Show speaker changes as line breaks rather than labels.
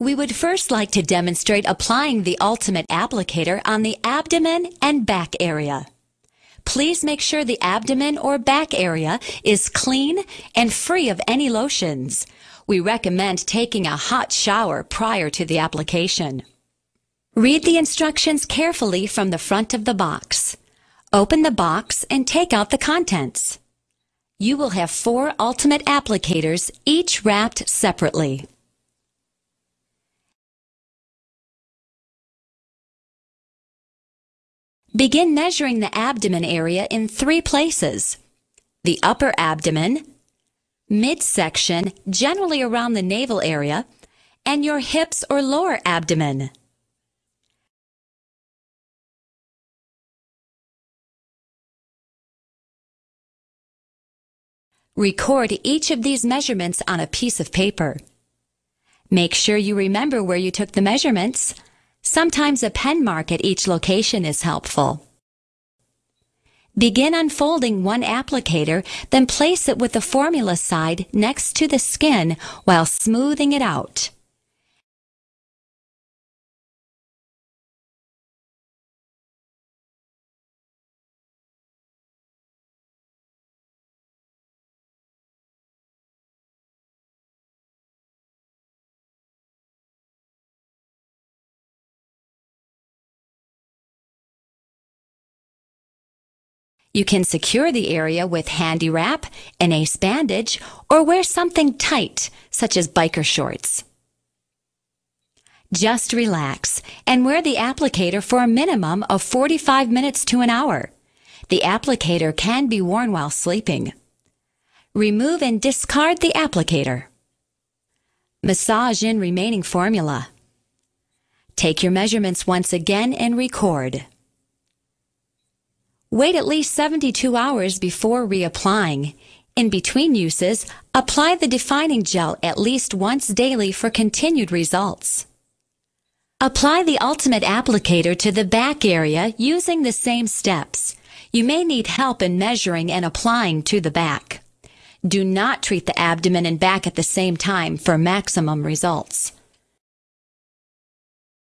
We would first like to demonstrate applying the ultimate applicator on the abdomen and back area. Please make sure the abdomen or back area is clean and free of any lotions. We recommend taking a hot shower prior to the application. Read the instructions carefully from the front of the box. Open the box and take out the contents.
You will have four ultimate applicators, each wrapped separately. Begin measuring the abdomen area in three places. The
upper abdomen, midsection, generally around the navel area,
and your hips or lower abdomen. Record each of these measurements on a piece of paper.
Make sure you remember where you took the measurements Sometimes a pen mark at each location is helpful. Begin unfolding one applicator, then
place it with the formula side next to the skin while smoothing it out. You can secure the area with handy wrap,
an ace bandage, or wear something tight, such as biker shorts. Just relax and wear the applicator for a minimum of 45 minutes to an hour. The applicator can be worn while sleeping. Remove and discard the applicator. Massage in remaining formula. Take your measurements once again and record. Wait at least 72 hours before reapplying. In between uses, apply the defining gel at least once daily for continued results. Apply the ultimate applicator to the back area using the same steps. You may need help in measuring and applying to the back.
Do not treat the abdomen and back at the same time for maximum results.